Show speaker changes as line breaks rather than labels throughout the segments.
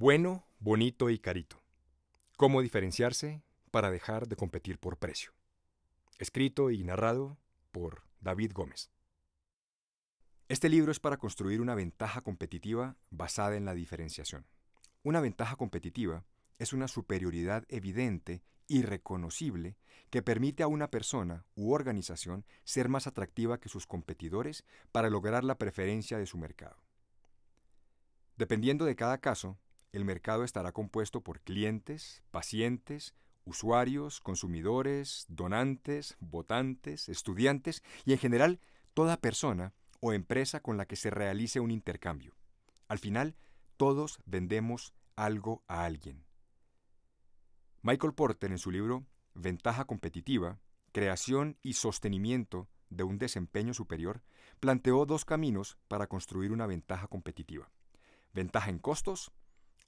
Bueno, bonito y carito. Cómo diferenciarse para dejar de competir por precio. Escrito y narrado por David Gómez. Este libro es para construir una ventaja competitiva basada en la diferenciación. Una ventaja competitiva es una superioridad evidente y reconocible que permite a una persona u organización ser más atractiva que sus competidores para lograr la preferencia de su mercado. Dependiendo de cada caso, el mercado estará compuesto por clientes, pacientes, usuarios, consumidores, donantes, votantes, estudiantes y en general toda persona o empresa con la que se realice un intercambio. Al final, todos vendemos algo a alguien. Michael Porter en su libro Ventaja competitiva, creación y sostenimiento de un desempeño superior, planteó dos caminos para construir una ventaja competitiva. Ventaja en costos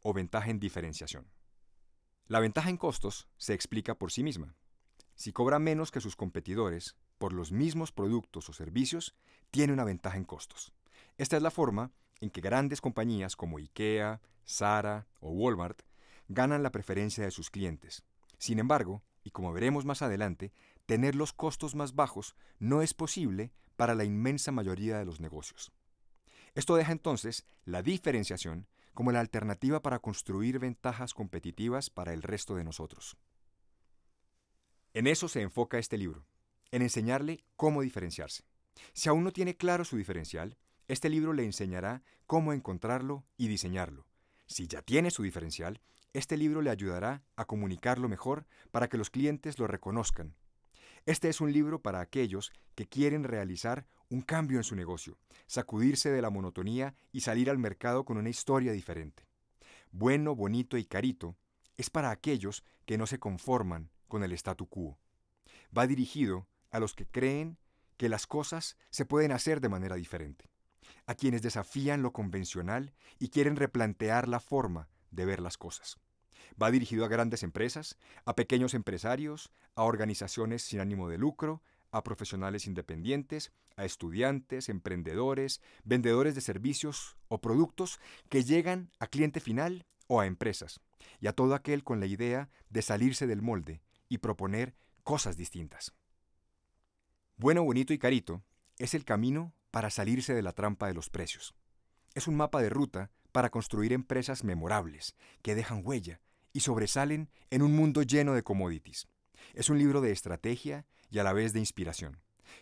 o ventaja en diferenciación. La ventaja en costos se explica por sí misma. Si cobra menos que sus competidores por los mismos productos o servicios, tiene una ventaja en costos. Esta es la forma en que grandes compañías como IKEA, Zara o Walmart ganan la preferencia de sus clientes. Sin embargo, y como veremos más adelante, tener los costos más bajos no es posible para la inmensa mayoría de los negocios. Esto deja entonces la diferenciación como la alternativa para construir ventajas competitivas para el resto de nosotros. En eso se enfoca este libro, en enseñarle cómo diferenciarse. Si aún no tiene claro su diferencial, este libro le enseñará cómo encontrarlo y diseñarlo. Si ya tiene su diferencial, este libro le ayudará a comunicarlo mejor para que los clientes lo reconozcan este es un libro para aquellos que quieren realizar un cambio en su negocio, sacudirse de la monotonía y salir al mercado con una historia diferente. Bueno, bonito y carito es para aquellos que no se conforman con el statu quo. Va dirigido a los que creen que las cosas se pueden hacer de manera diferente, a quienes desafían lo convencional y quieren replantear la forma de ver las cosas. Va dirigido a grandes empresas, a pequeños empresarios, a organizaciones sin ánimo de lucro, a profesionales independientes, a estudiantes, emprendedores, vendedores de servicios o productos que llegan a cliente final o a empresas, y a todo aquel con la idea de salirse del molde y proponer cosas distintas. Bueno, bonito y carito es el camino para salirse de la trampa de los precios. Es un mapa de ruta para construir empresas memorables, que dejan huella, y sobresalen en un mundo lleno de commodities. Es un libro de estrategia y a la vez de inspiración,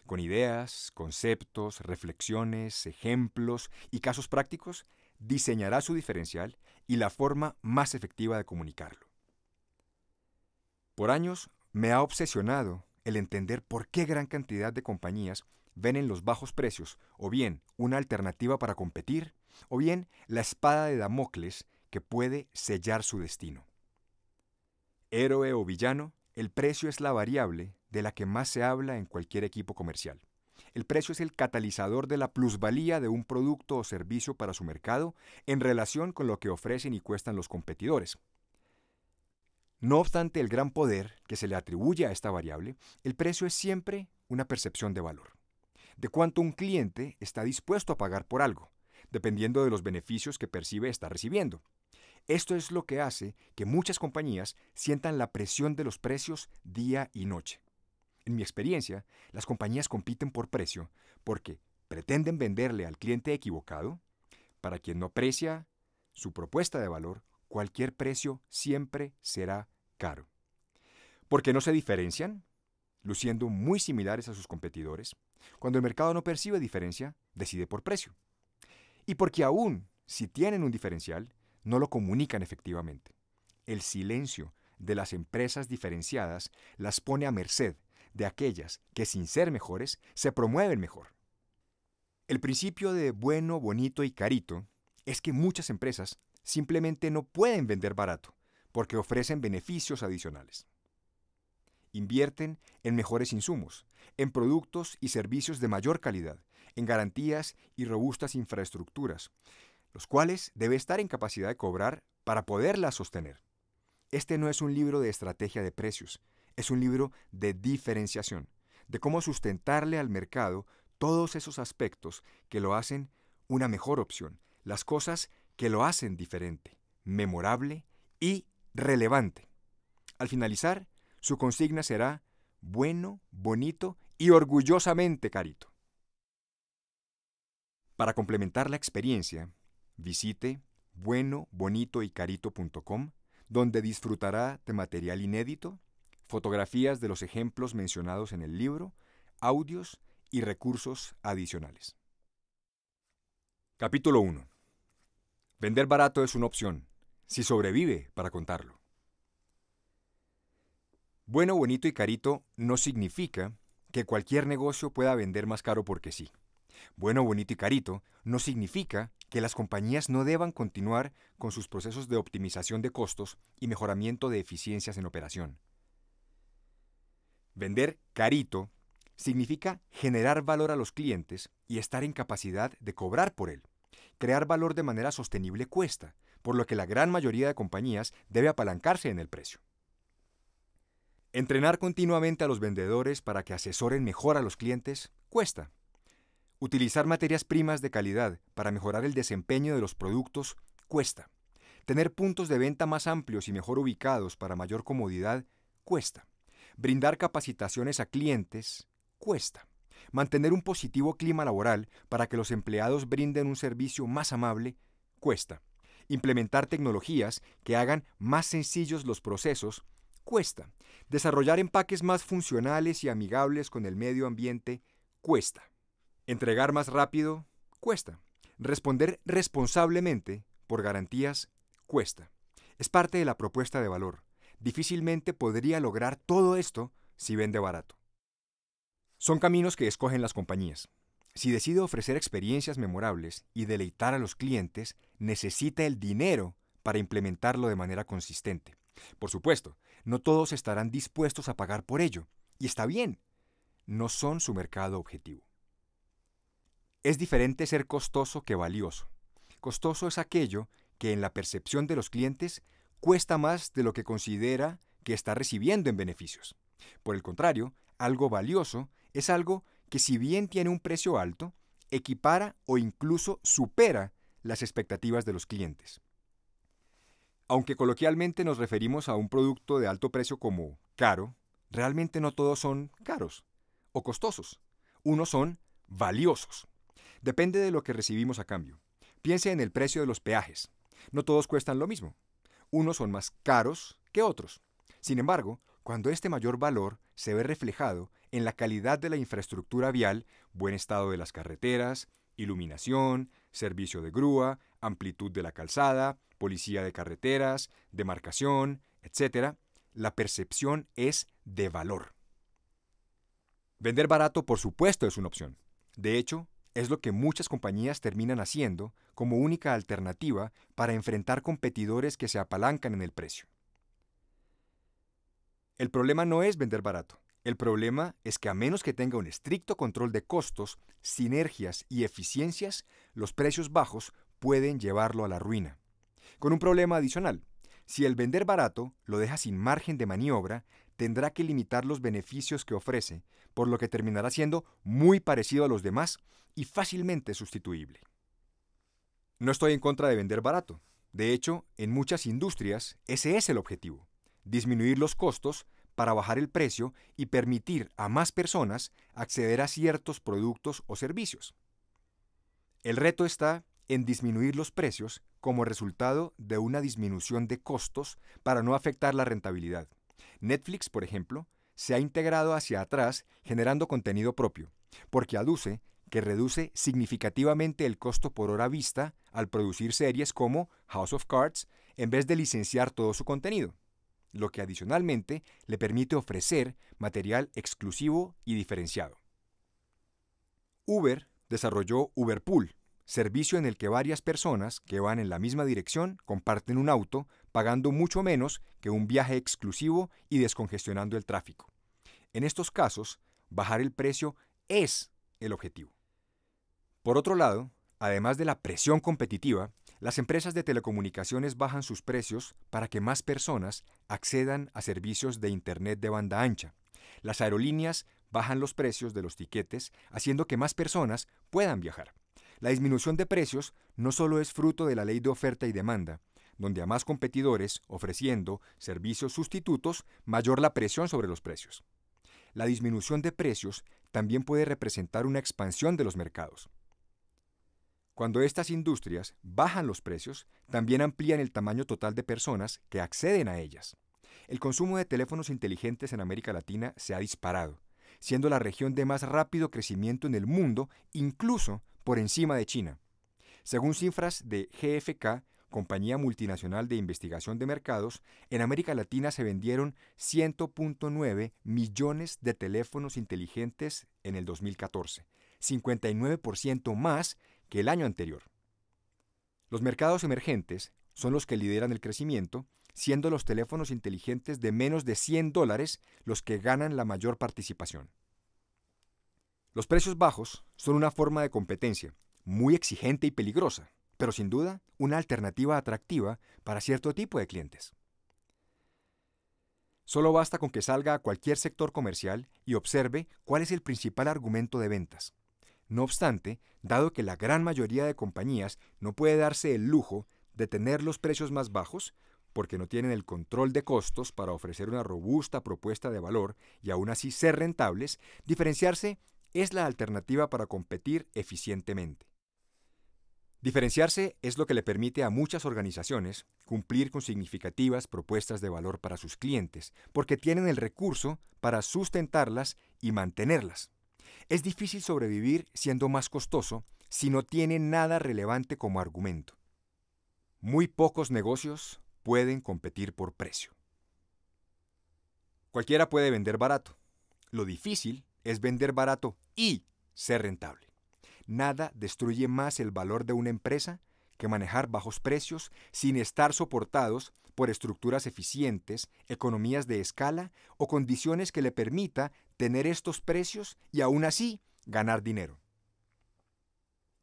con ideas, conceptos, reflexiones, ejemplos y casos prácticos, diseñará su diferencial y la forma más efectiva de comunicarlo. Por años me ha obsesionado el entender por qué gran cantidad de compañías ven en los bajos precios o bien una alternativa para competir o bien la espada de Damocles que puede sellar su destino héroe o villano, el precio es la variable de la que más se habla en cualquier equipo comercial. El precio es el catalizador de la plusvalía de un producto o servicio para su mercado en relación con lo que ofrecen y cuestan los competidores. No obstante el gran poder que se le atribuye a esta variable, el precio es siempre una percepción de valor, de cuánto un cliente está dispuesto a pagar por algo, dependiendo de los beneficios que percibe está recibiendo. Esto es lo que hace que muchas compañías sientan la presión de los precios día y noche. En mi experiencia, las compañías compiten por precio porque pretenden venderle al cliente equivocado, para quien no aprecia su propuesta de valor, cualquier precio siempre será caro. Porque no se diferencian, luciendo muy similares a sus competidores, cuando el mercado no percibe diferencia, decide por precio. Y porque aún si tienen un diferencial, no lo comunican efectivamente. El silencio de las empresas diferenciadas las pone a merced de aquellas que sin ser mejores se promueven mejor. El principio de bueno, bonito y carito es que muchas empresas simplemente no pueden vender barato porque ofrecen beneficios adicionales. Invierten en mejores insumos, en productos y servicios de mayor calidad, en garantías y robustas infraestructuras, los cuales debe estar en capacidad de cobrar para poderla sostener. Este no es un libro de estrategia de precios, es un libro de diferenciación, de cómo sustentarle al mercado todos esos aspectos que lo hacen una mejor opción, las cosas que lo hacen diferente, memorable y relevante. Al finalizar, su consigna será bueno, bonito y orgullosamente carito. Para complementar la experiencia, Visite bueno, bonito y carito.com, donde disfrutará de material inédito, fotografías de los ejemplos mencionados en el libro, audios y recursos adicionales. Capítulo 1. Vender barato es una opción, si sobrevive para contarlo. Bueno, bonito y carito no significa que cualquier negocio pueda vender más caro porque sí. Bueno, bonito y carito no significa que las compañías no deban continuar con sus procesos de optimización de costos y mejoramiento de eficiencias en operación. Vender carito significa generar valor a los clientes y estar en capacidad de cobrar por él. Crear valor de manera sostenible cuesta, por lo que la gran mayoría de compañías debe apalancarse en el precio. Entrenar continuamente a los vendedores para que asesoren mejor a los clientes cuesta, Utilizar materias primas de calidad para mejorar el desempeño de los productos cuesta. Tener puntos de venta más amplios y mejor ubicados para mayor comodidad cuesta. Brindar capacitaciones a clientes cuesta. Mantener un positivo clima laboral para que los empleados brinden un servicio más amable cuesta. Implementar tecnologías que hagan más sencillos los procesos cuesta. Desarrollar empaques más funcionales y amigables con el medio ambiente cuesta. Entregar más rápido cuesta. Responder responsablemente por garantías cuesta. Es parte de la propuesta de valor. Difícilmente podría lograr todo esto si vende barato. Son caminos que escogen las compañías. Si decide ofrecer experiencias memorables y deleitar a los clientes, necesita el dinero para implementarlo de manera consistente. Por supuesto, no todos estarán dispuestos a pagar por ello, y está bien, no son su mercado objetivo. Es diferente ser costoso que valioso. Costoso es aquello que en la percepción de los clientes cuesta más de lo que considera que está recibiendo en beneficios. Por el contrario, algo valioso es algo que si bien tiene un precio alto, equipara o incluso supera las expectativas de los clientes. Aunque coloquialmente nos referimos a un producto de alto precio como caro, realmente no todos son caros o costosos. Unos son valiosos. Depende de lo que recibimos a cambio. Piense en el precio de los peajes. No todos cuestan lo mismo. Unos son más caros que otros. Sin embargo, cuando este mayor valor se ve reflejado en la calidad de la infraestructura vial, buen estado de las carreteras, iluminación, servicio de grúa, amplitud de la calzada, policía de carreteras, demarcación, etc., la percepción es de valor. Vender barato, por supuesto, es una opción. De hecho, es lo que muchas compañías terminan haciendo como única alternativa para enfrentar competidores que se apalancan en el precio. El problema no es vender barato. El problema es que a menos que tenga un estricto control de costos, sinergias y eficiencias, los precios bajos pueden llevarlo a la ruina. Con un problema adicional, si el vender barato lo deja sin margen de maniobra, tendrá que limitar los beneficios que ofrece, por lo que terminará siendo muy parecido a los demás y fácilmente sustituible. No estoy en contra de vender barato. De hecho, en muchas industrias ese es el objetivo, disminuir los costos para bajar el precio y permitir a más personas acceder a ciertos productos o servicios. El reto está en disminuir los precios como resultado de una disminución de costos para no afectar la rentabilidad. Netflix, por ejemplo, se ha integrado hacia atrás generando contenido propio, porque aduce que reduce significativamente el costo por hora vista al producir series como House of Cards en vez de licenciar todo su contenido, lo que adicionalmente le permite ofrecer material exclusivo y diferenciado. Uber desarrolló Uberpool, servicio en el que varias personas que van en la misma dirección comparten un auto, pagando mucho menos que un viaje exclusivo y descongestionando el tráfico. En estos casos, bajar el precio es el objetivo. Por otro lado, además de la presión competitiva, las empresas de telecomunicaciones bajan sus precios para que más personas accedan a servicios de Internet de banda ancha. Las aerolíneas bajan los precios de los tiquetes, haciendo que más personas puedan viajar. La disminución de precios no solo es fruto de la ley de oferta y demanda, donde a más competidores ofreciendo servicios sustitutos, mayor la presión sobre los precios. La disminución de precios también puede representar una expansión de los mercados. Cuando estas industrias bajan los precios, también amplían el tamaño total de personas que acceden a ellas. El consumo de teléfonos inteligentes en América Latina se ha disparado, siendo la región de más rápido crecimiento en el mundo, incluso por encima de China. Según cifras de GFK, compañía multinacional de investigación de mercados, en América Latina se vendieron 100.9 millones de teléfonos inteligentes en el 2014, 59% más que el año anterior. Los mercados emergentes son los que lideran el crecimiento, siendo los teléfonos inteligentes de menos de 100 dólares los que ganan la mayor participación. Los precios bajos son una forma de competencia muy exigente y peligrosa, pero sin duda una alternativa atractiva para cierto tipo de clientes. Solo basta con que salga a cualquier sector comercial y observe cuál es el principal argumento de ventas. No obstante, dado que la gran mayoría de compañías no puede darse el lujo de tener los precios más bajos, porque no tienen el control de costos para ofrecer una robusta propuesta de valor y aún así ser rentables, diferenciarse es la alternativa para competir eficientemente. Diferenciarse es lo que le permite a muchas organizaciones cumplir con significativas propuestas de valor para sus clientes, porque tienen el recurso para sustentarlas y mantenerlas. Es difícil sobrevivir siendo más costoso si no tiene nada relevante como argumento. Muy pocos negocios pueden competir por precio. Cualquiera puede vender barato. Lo difícil es vender barato y ser rentable. Nada destruye más el valor de una empresa que manejar bajos precios sin estar soportados por estructuras eficientes, economías de escala o condiciones que le permita tener estos precios y aún así ganar dinero.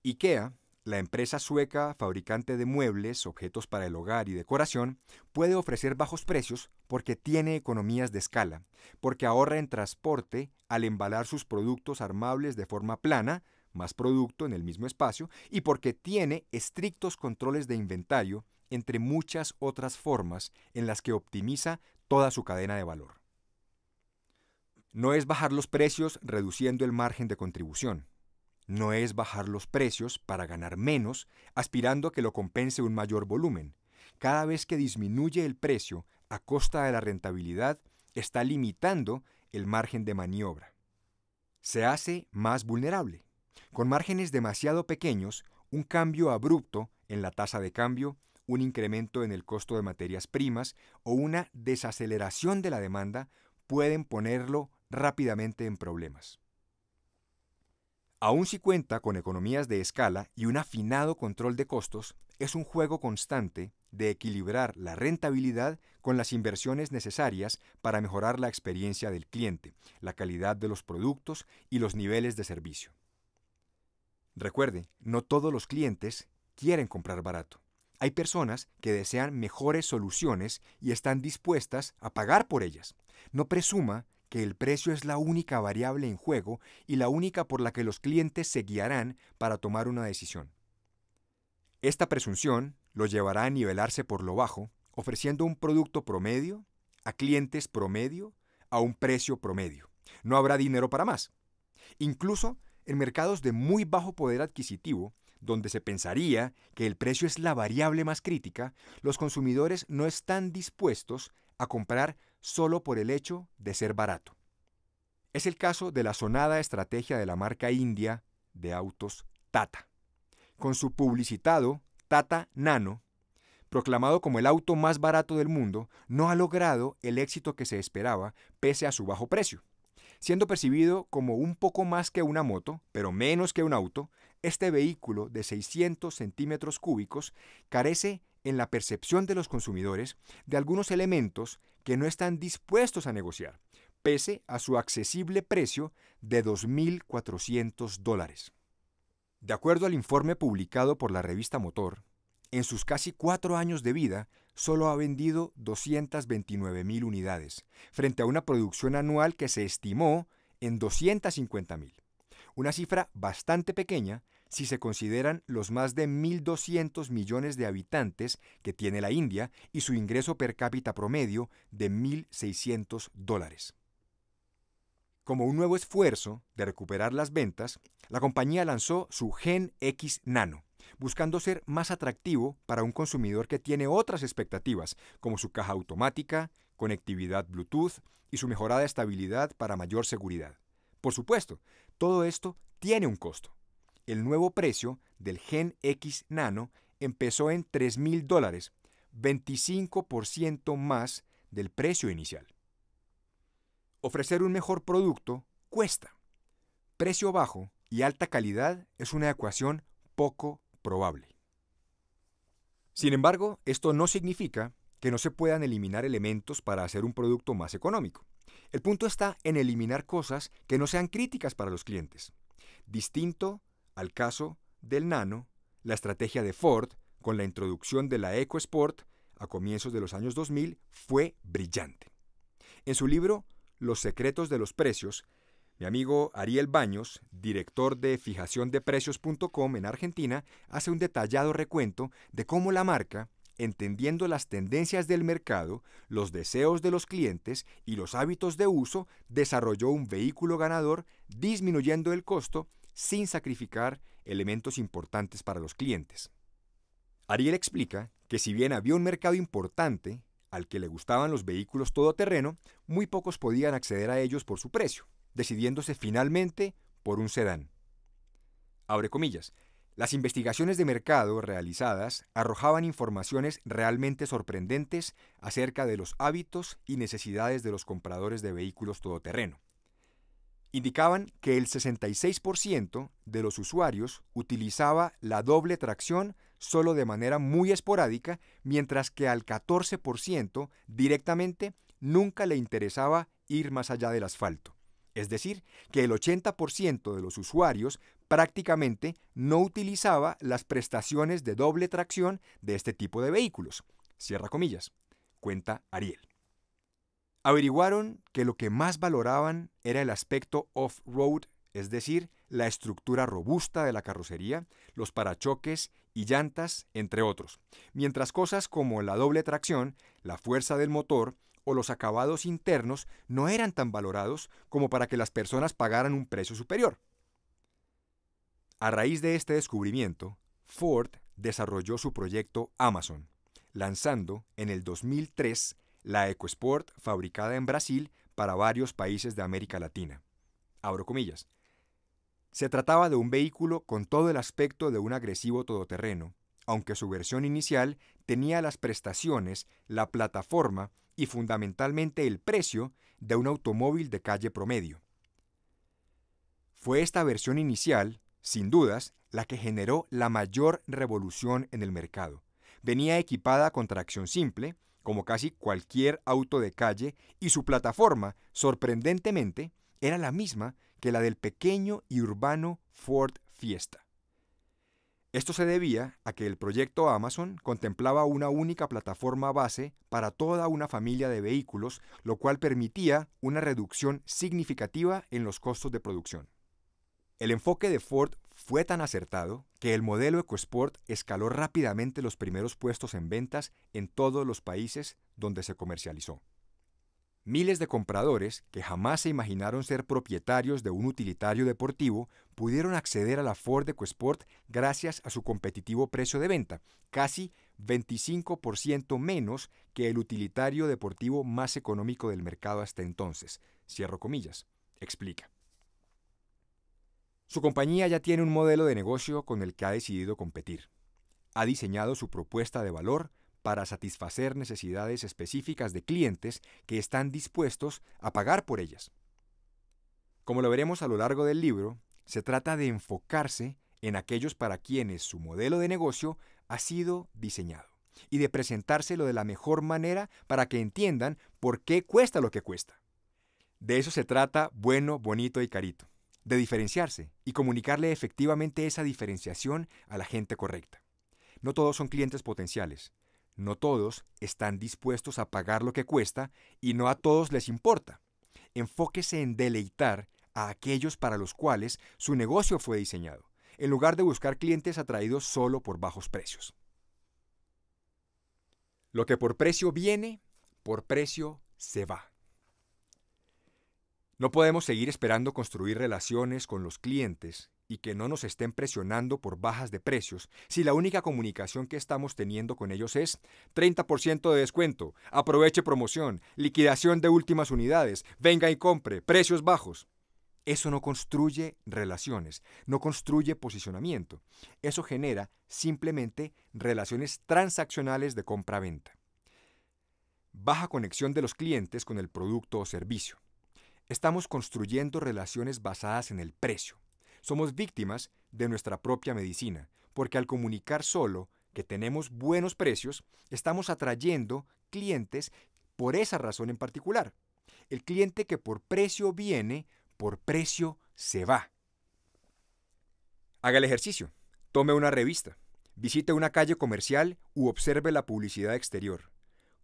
IKEA la empresa sueca, fabricante de muebles, objetos para el hogar y decoración, puede ofrecer bajos precios porque tiene economías de escala, porque ahorra en transporte al embalar sus productos armables de forma plana, más producto en el mismo espacio, y porque tiene estrictos controles de inventario, entre muchas otras formas en las que optimiza toda su cadena de valor. No es bajar los precios reduciendo el margen de contribución no es bajar los precios para ganar menos, aspirando a que lo compense un mayor volumen. Cada vez que disminuye el precio a costa de la rentabilidad, está limitando el margen de maniobra. Se hace más vulnerable. Con márgenes demasiado pequeños, un cambio abrupto en la tasa de cambio, un incremento en el costo de materias primas o una desaceleración de la demanda pueden ponerlo rápidamente en problemas. Aun si cuenta con economías de escala y un afinado control de costos, es un juego constante de equilibrar la rentabilidad con las inversiones necesarias para mejorar la experiencia del cliente, la calidad de los productos y los niveles de servicio. Recuerde, no todos los clientes quieren comprar barato. Hay personas que desean mejores soluciones y están dispuestas a pagar por ellas. No presuma que el precio es la única variable en juego y la única por la que los clientes se guiarán para tomar una decisión. Esta presunción lo llevará a nivelarse por lo bajo, ofreciendo un producto promedio, a clientes promedio, a un precio promedio. No habrá dinero para más. Incluso en mercados de muy bajo poder adquisitivo, donde se pensaría que el precio es la variable más crítica, los consumidores no están dispuestos a comprar solo por el hecho de ser barato. Es el caso de la sonada estrategia de la marca india de autos Tata, con su publicitado Tata Nano, proclamado como el auto más barato del mundo, no ha logrado el éxito que se esperaba pese a su bajo precio. Siendo percibido como un poco más que una moto, pero menos que un auto, este vehículo de 600 centímetros cúbicos carece en la percepción de los consumidores de algunos elementos que no están dispuestos a negociar, pese a su accesible precio de 2.400 dólares. De acuerdo al informe publicado por la revista Motor, en sus casi cuatro años de vida solo ha vendido 229.000 unidades, frente a una producción anual que se estimó en 250.000, una cifra bastante pequeña si se consideran los más de 1.200 millones de habitantes que tiene la India y su ingreso per cápita promedio de 1.600 dólares. Como un nuevo esfuerzo de recuperar las ventas, la compañía lanzó su Gen X Nano, buscando ser más atractivo para un consumidor que tiene otras expectativas, como su caja automática, conectividad Bluetooth y su mejorada estabilidad para mayor seguridad. Por supuesto, todo esto tiene un costo. El nuevo precio del Gen X Nano empezó en $3,000, 25% más del precio inicial. Ofrecer un mejor producto cuesta. Precio bajo y alta calidad es una ecuación poco probable. Sin embargo, esto no significa que no se puedan eliminar elementos para hacer un producto más económico. El punto está en eliminar cosas que no sean críticas para los clientes. Distinto al caso del Nano, la estrategia de Ford con la introducción de la EcoSport a comienzos de los años 2000 fue brillante. En su libro Los secretos de los precios, mi amigo Ariel Baños, director de fijaciondeprecios.com en Argentina, hace un detallado recuento de cómo la marca, entendiendo las tendencias del mercado, los deseos de los clientes y los hábitos de uso, desarrolló un vehículo ganador disminuyendo el costo sin sacrificar elementos importantes para los clientes. Ariel explica que si bien había un mercado importante al que le gustaban los vehículos todoterreno, muy pocos podían acceder a ellos por su precio, decidiéndose finalmente por un sedán. Abre comillas. Las investigaciones de mercado realizadas arrojaban informaciones realmente sorprendentes acerca de los hábitos y necesidades de los compradores de vehículos todoterreno indicaban que el 66% de los usuarios utilizaba la doble tracción solo de manera muy esporádica, mientras que al 14% directamente nunca le interesaba ir más allá del asfalto. Es decir, que el 80% de los usuarios prácticamente no utilizaba las prestaciones de doble tracción de este tipo de vehículos. Cierra comillas. Cuenta Ariel. Averiguaron que lo que más valoraban era el aspecto off-road, es decir, la estructura robusta de la carrocería, los parachoques y llantas, entre otros, mientras cosas como la doble tracción, la fuerza del motor o los acabados internos no eran tan valorados como para que las personas pagaran un precio superior. A raíz de este descubrimiento, Ford desarrolló su proyecto Amazon, lanzando en el 2003 la EcoSport fabricada en Brasil para varios países de América Latina. Abro comillas. Se trataba de un vehículo con todo el aspecto de un agresivo todoterreno, aunque su versión inicial tenía las prestaciones, la plataforma y fundamentalmente el precio de un automóvil de calle promedio. Fue esta versión inicial, sin dudas, la que generó la mayor revolución en el mercado. Venía equipada con tracción simple, como casi cualquier auto de calle, y su plataforma, sorprendentemente, era la misma que la del pequeño y urbano Ford Fiesta. Esto se debía a que el proyecto Amazon contemplaba una única plataforma base para toda una familia de vehículos, lo cual permitía una reducción significativa en los costos de producción. El enfoque de Ford fue tan acertado que el modelo EcoSport escaló rápidamente los primeros puestos en ventas en todos los países donde se comercializó. Miles de compradores que jamás se imaginaron ser propietarios de un utilitario deportivo pudieron acceder a la Ford EcoSport gracias a su competitivo precio de venta, casi 25% menos que el utilitario deportivo más económico del mercado hasta entonces. Cierro comillas. Explica. Su compañía ya tiene un modelo de negocio con el que ha decidido competir. Ha diseñado su propuesta de valor para satisfacer necesidades específicas de clientes que están dispuestos a pagar por ellas. Como lo veremos a lo largo del libro, se trata de enfocarse en aquellos para quienes su modelo de negocio ha sido diseñado y de presentárselo de la mejor manera para que entiendan por qué cuesta lo que cuesta. De eso se trata bueno, bonito y carito de diferenciarse y comunicarle efectivamente esa diferenciación a la gente correcta. No todos son clientes potenciales, no todos están dispuestos a pagar lo que cuesta y no a todos les importa. Enfóquese en deleitar a aquellos para los cuales su negocio fue diseñado, en lugar de buscar clientes atraídos solo por bajos precios. Lo que por precio viene, por precio se va. No podemos seguir esperando construir relaciones con los clientes y que no nos estén presionando por bajas de precios si la única comunicación que estamos teniendo con ellos es 30% de descuento, aproveche promoción, liquidación de últimas unidades, venga y compre, precios bajos. Eso no construye relaciones, no construye posicionamiento. Eso genera simplemente relaciones transaccionales de compra-venta. Baja conexión de los clientes con el producto o servicio. Estamos construyendo relaciones basadas en el precio. Somos víctimas de nuestra propia medicina, porque al comunicar solo que tenemos buenos precios, estamos atrayendo clientes por esa razón en particular. El cliente que por precio viene, por precio se va. Haga el ejercicio. Tome una revista. Visite una calle comercial u observe la publicidad exterior.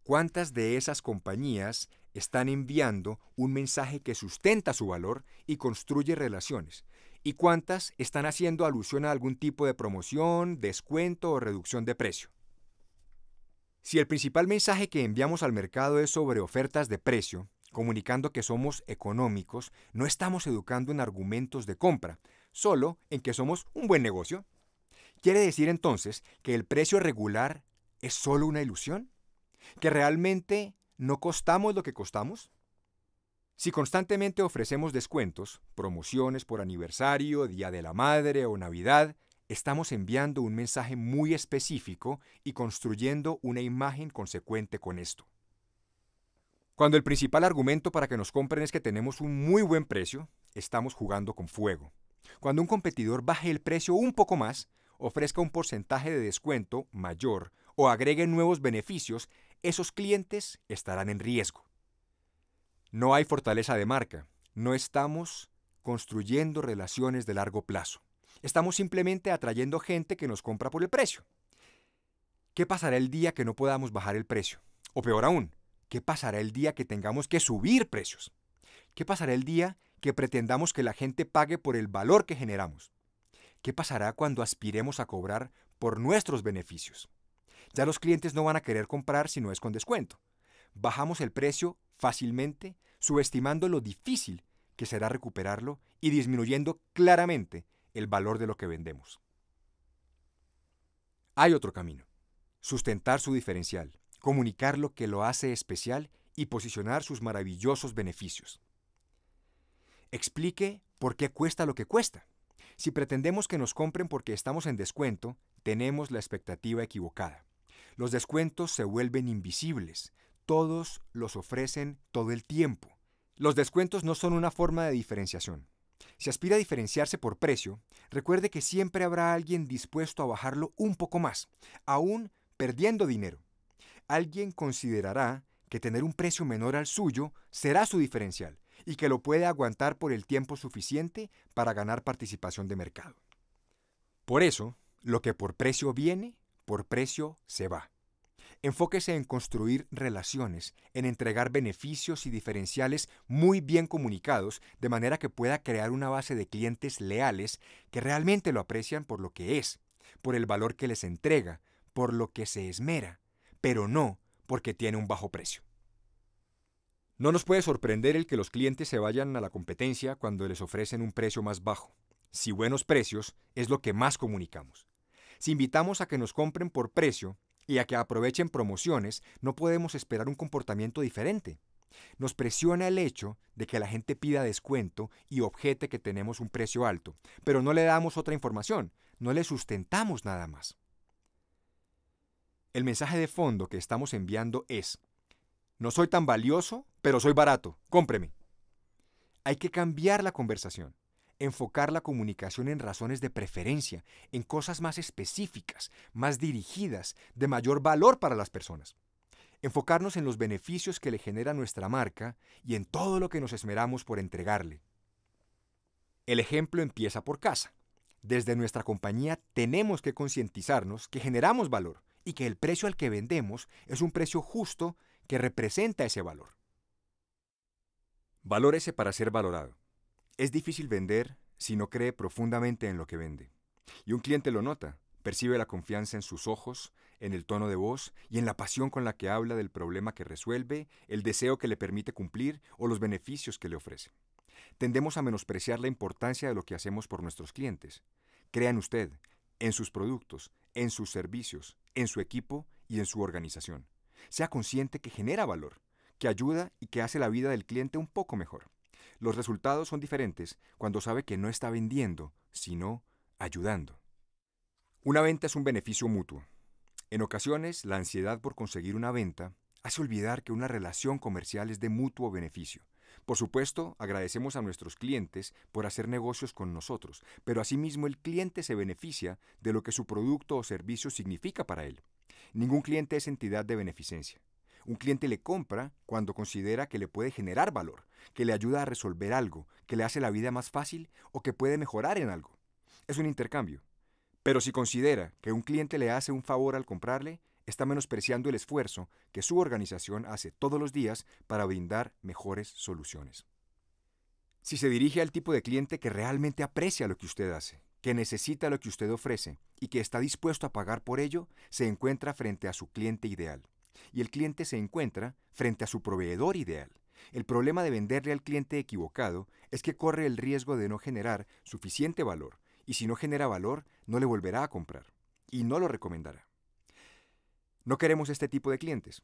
¿Cuántas de esas compañías están enviando un mensaje que sustenta su valor y construye relaciones, y cuántas están haciendo alusión a algún tipo de promoción, descuento o reducción de precio. Si el principal mensaje que enviamos al mercado es sobre ofertas de precio, comunicando que somos económicos, no estamos educando en argumentos de compra, solo en que somos un buen negocio. ¿Quiere decir entonces que el precio regular es solo una ilusión? ¿Que realmente ¿No costamos lo que costamos? Si constantemente ofrecemos descuentos, promociones por aniversario, Día de la Madre o Navidad, estamos enviando un mensaje muy específico y construyendo una imagen consecuente con esto. Cuando el principal argumento para que nos compren es que tenemos un muy buen precio, estamos jugando con fuego. Cuando un competidor baje el precio un poco más, ofrezca un porcentaje de descuento mayor o agregue nuevos beneficios, esos clientes estarán en riesgo. No hay fortaleza de marca, no estamos construyendo relaciones de largo plazo. Estamos simplemente atrayendo gente que nos compra por el precio. ¿Qué pasará el día que no podamos bajar el precio? O peor aún, ¿qué pasará el día que tengamos que subir precios? ¿Qué pasará el día que pretendamos que la gente pague por el valor que generamos? ¿Qué pasará cuando aspiremos a cobrar por nuestros beneficios? Ya los clientes no van a querer comprar si no es con descuento. Bajamos el precio fácilmente, subestimando lo difícil que será recuperarlo y disminuyendo claramente el valor de lo que vendemos. Hay otro camino. Sustentar su diferencial, comunicar lo que lo hace especial y posicionar sus maravillosos beneficios. Explique por qué cuesta lo que cuesta. Si pretendemos que nos compren porque estamos en descuento, tenemos la expectativa equivocada. Los descuentos se vuelven invisibles. Todos los ofrecen todo el tiempo. Los descuentos no son una forma de diferenciación. Si aspira a diferenciarse por precio, recuerde que siempre habrá alguien dispuesto a bajarlo un poco más, aún perdiendo dinero. Alguien considerará que tener un precio menor al suyo será su diferencial y que lo puede aguantar por el tiempo suficiente para ganar participación de mercado. Por eso, lo que por precio viene, por precio se va. Enfóquese en construir relaciones, en entregar beneficios y diferenciales muy bien comunicados, de manera que pueda crear una base de clientes leales que realmente lo aprecian por lo que es, por el valor que les entrega, por lo que se esmera, pero no porque tiene un bajo precio. No nos puede sorprender el que los clientes se vayan a la competencia cuando les ofrecen un precio más bajo. Si buenos precios es lo que más comunicamos. Si invitamos a que nos compren por precio, y a que aprovechen promociones, no podemos esperar un comportamiento diferente. Nos presiona el hecho de que la gente pida descuento y objete que tenemos un precio alto, pero no le damos otra información, no le sustentamos nada más. El mensaje de fondo que estamos enviando es, no soy tan valioso, pero soy barato, cómpreme. Hay que cambiar la conversación enfocar la comunicación en razones de preferencia, en cosas más específicas, más dirigidas, de mayor valor para las personas. Enfocarnos en los beneficios que le genera nuestra marca y en todo lo que nos esmeramos por entregarle. El ejemplo empieza por casa. Desde nuestra compañía tenemos que concientizarnos que generamos valor y que el precio al que vendemos es un precio justo que representa ese valor. Valórese para ser valorado. Es difícil vender si no cree profundamente en lo que vende. Y un cliente lo nota, percibe la confianza en sus ojos, en el tono de voz y en la pasión con la que habla del problema que resuelve, el deseo que le permite cumplir o los beneficios que le ofrece. Tendemos a menospreciar la importancia de lo que hacemos por nuestros clientes. en usted, en sus productos, en sus servicios, en su equipo y en su organización. Sea consciente que genera valor, que ayuda y que hace la vida del cliente un poco mejor. Los resultados son diferentes cuando sabe que no está vendiendo, sino ayudando. Una venta es un beneficio mutuo. En ocasiones, la ansiedad por conseguir una venta hace olvidar que una relación comercial es de mutuo beneficio. Por supuesto, agradecemos a nuestros clientes por hacer negocios con nosotros, pero asimismo el cliente se beneficia de lo que su producto o servicio significa para él. Ningún cliente es entidad de beneficencia. Un cliente le compra cuando considera que le puede generar valor, que le ayuda a resolver algo, que le hace la vida más fácil o que puede mejorar en algo. Es un intercambio. Pero si considera que un cliente le hace un favor al comprarle, está menospreciando el esfuerzo que su organización hace todos los días para brindar mejores soluciones. Si se dirige al tipo de cliente que realmente aprecia lo que usted hace, que necesita lo que usted ofrece y que está dispuesto a pagar por ello, se encuentra frente a su cliente ideal y el cliente se encuentra frente a su proveedor ideal. El problema de venderle al cliente equivocado es que corre el riesgo de no generar suficiente valor y si no genera valor no le volverá a comprar y no lo recomendará. No queremos este tipo de clientes.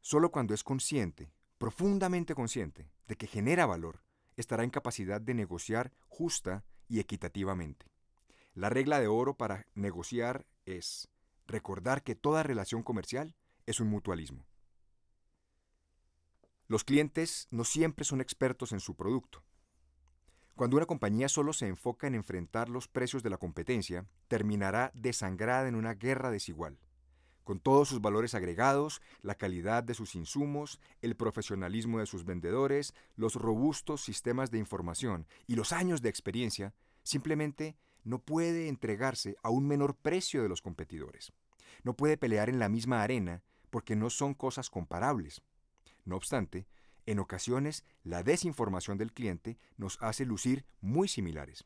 Solo cuando es consciente, profundamente consciente, de que genera valor, estará en capacidad de negociar justa y equitativamente. La regla de oro para negociar es recordar que toda relación comercial es un mutualismo. Los clientes no siempre son expertos en su producto. Cuando una compañía solo se enfoca en enfrentar los precios de la competencia, terminará desangrada en una guerra desigual, con todos sus valores agregados, la calidad de sus insumos, el profesionalismo de sus vendedores, los robustos sistemas de información y los años de experiencia, simplemente no puede entregarse a un menor precio de los competidores. No puede pelear en la misma arena porque no son cosas comparables. No obstante, en ocasiones la desinformación del cliente nos hace lucir muy similares.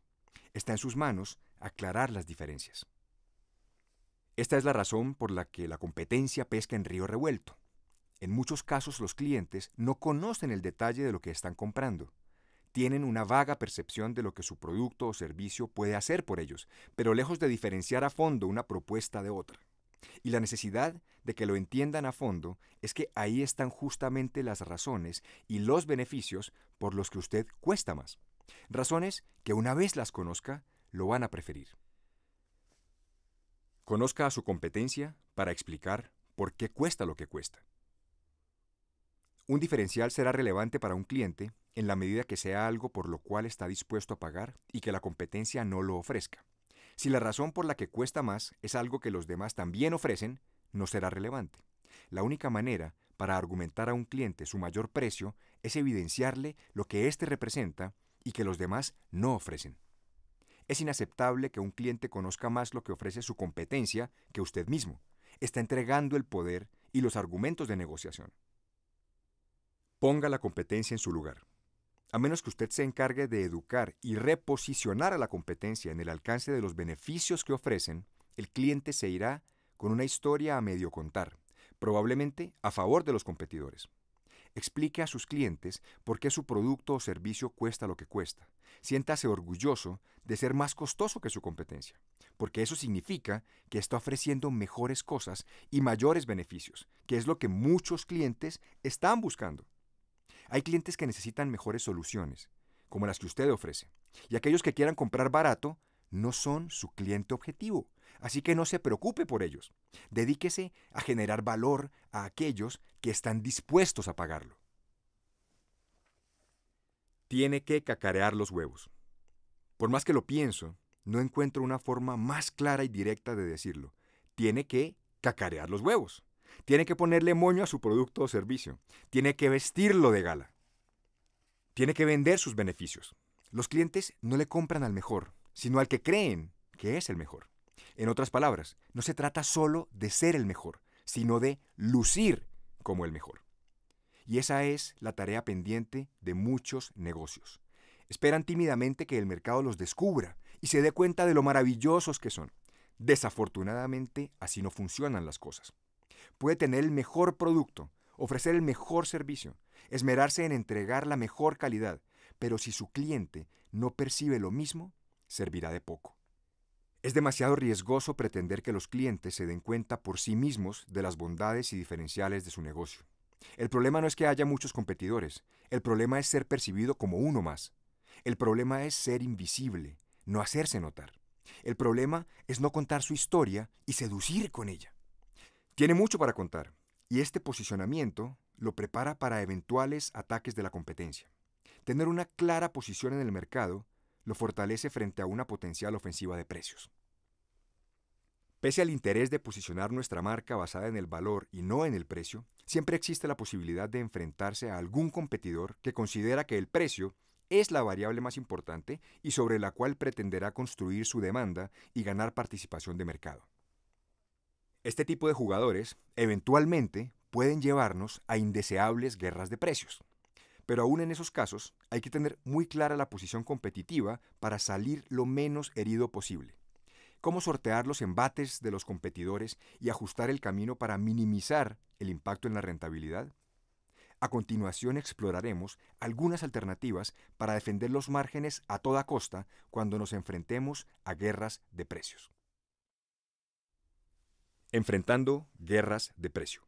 Está en sus manos aclarar las diferencias. Esta es la razón por la que la competencia pesca en río revuelto. En muchos casos los clientes no conocen el detalle de lo que están comprando. Tienen una vaga percepción de lo que su producto o servicio puede hacer por ellos, pero lejos de diferenciar a fondo una propuesta de otra. Y la necesidad de que lo entiendan a fondo es que ahí están justamente las razones y los beneficios por los que usted cuesta más. Razones que una vez las conozca, lo van a preferir. Conozca a su competencia para explicar por qué cuesta lo que cuesta. Un diferencial será relevante para un cliente en la medida que sea algo por lo cual está dispuesto a pagar y que la competencia no lo ofrezca. Si la razón por la que cuesta más es algo que los demás también ofrecen, no será relevante. La única manera para argumentar a un cliente su mayor precio es evidenciarle lo que éste representa y que los demás no ofrecen. Es inaceptable que un cliente conozca más lo que ofrece su competencia que usted mismo. Está entregando el poder y los argumentos de negociación. Ponga la competencia en su lugar. A menos que usted se encargue de educar y reposicionar a la competencia en el alcance de los beneficios que ofrecen, el cliente se irá con una historia a medio contar, probablemente a favor de los competidores. Explique a sus clientes por qué su producto o servicio cuesta lo que cuesta. Siéntase orgulloso de ser más costoso que su competencia, porque eso significa que está ofreciendo mejores cosas y mayores beneficios, que es lo que muchos clientes están buscando. Hay clientes que necesitan mejores soluciones, como las que usted ofrece, y aquellos que quieran comprar barato no son su cliente objetivo, así que no se preocupe por ellos. Dedíquese a generar valor a aquellos que están dispuestos a pagarlo. Tiene que cacarear los huevos. Por más que lo pienso, no encuentro una forma más clara y directa de decirlo. Tiene que cacarear los huevos. Tiene que ponerle moño a su producto o servicio. Tiene que vestirlo de gala. Tiene que vender sus beneficios. Los clientes no le compran al mejor, sino al que creen que es el mejor. En otras palabras, no se trata solo de ser el mejor, sino de lucir como el mejor. Y esa es la tarea pendiente de muchos negocios. Esperan tímidamente que el mercado los descubra y se dé cuenta de lo maravillosos que son. Desafortunadamente, así no funcionan las cosas puede tener el mejor producto, ofrecer el mejor servicio, esmerarse en entregar la mejor calidad, pero si su cliente no percibe lo mismo, servirá de poco. Es demasiado riesgoso pretender que los clientes se den cuenta por sí mismos de las bondades y diferenciales de su negocio. El problema no es que haya muchos competidores, el problema es ser percibido como uno más. El problema es ser invisible, no hacerse notar. El problema es no contar su historia y seducir con ella. Tiene mucho para contar y este posicionamiento lo prepara para eventuales ataques de la competencia. Tener una clara posición en el mercado lo fortalece frente a una potencial ofensiva de precios. Pese al interés de posicionar nuestra marca basada en el valor y no en el precio, siempre existe la posibilidad de enfrentarse a algún competidor que considera que el precio es la variable más importante y sobre la cual pretenderá construir su demanda y ganar participación de mercado. Este tipo de jugadores eventualmente pueden llevarnos a indeseables guerras de precios. Pero aún en esos casos hay que tener muy clara la posición competitiva para salir lo menos herido posible. Cómo sortear los embates de los competidores y ajustar el camino para minimizar el impacto en la rentabilidad. A continuación exploraremos algunas alternativas para defender los márgenes a toda costa cuando nos enfrentemos a guerras de precios. Enfrentando guerras de precio.